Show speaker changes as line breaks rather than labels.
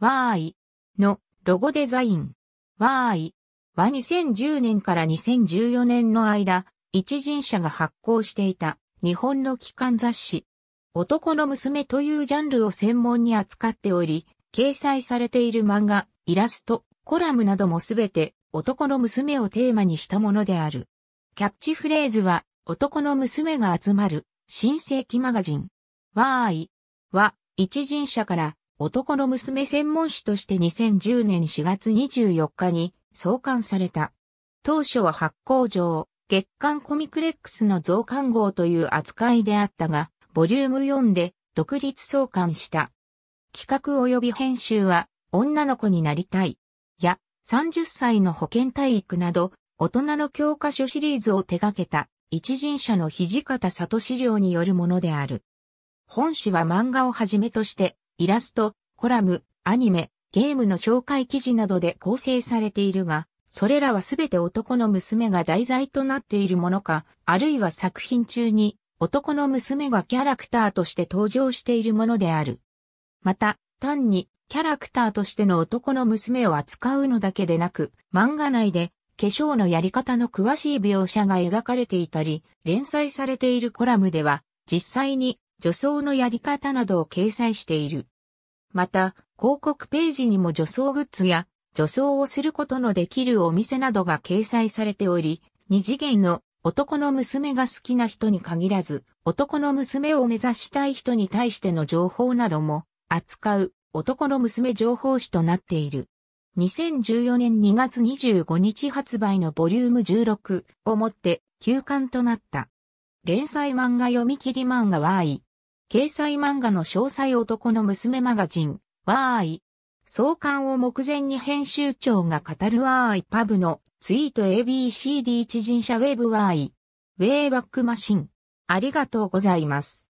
ワーイのロゴデザイン。ワーイは2010年から2014年の間、一人社が発行していた日本の機関雑誌。男の娘というジャンルを専門に扱っており、掲載されている漫画、イラスト、コラムなどもすべて男の娘をテーマにしたものである。キャッチフレーズは男の娘が集まる新世紀マガジン。ワーイは一人社から男の娘専門誌として2010年4月24日に創刊された。当初は発行上、月刊コミクレックスの増刊号という扱いであったが、ボリューム4で独立創刊した。企画及び編集は、女の子になりたい。や、30歳の保健体育など、大人の教科書シリーズを手掛けた、一人者の土方里資料によるものである。本誌は漫画をはじめとして、イラスト、コラム、アニメ、ゲームの紹介記事などで構成されているが、それらはすべて男の娘が題材となっているものか、あるいは作品中に男の娘がキャラクターとして登場しているものである。また、単にキャラクターとしての男の娘を扱うのだけでなく、漫画内で化粧のやり方の詳しい描写が描かれていたり、連載されているコラムでは、実際に女装のやり方などを掲載している。また、広告ページにも女装グッズや、女装をすることのできるお店などが掲載されており、二次元の男の娘が好きな人に限らず、男の娘を目指したい人に対しての情報なども扱う男の娘情報誌となっている。2014年2月25日発売のボリューム16をもって休刊となった。連載漫画読み切り漫画は？掲載漫画の詳細男の娘マガジン、ワーイ。創刊を目前に編集長が語るワーイパブのツイート ABCD 知人者ウェブワーイ。ウェイバックマシン。ありがとうございます。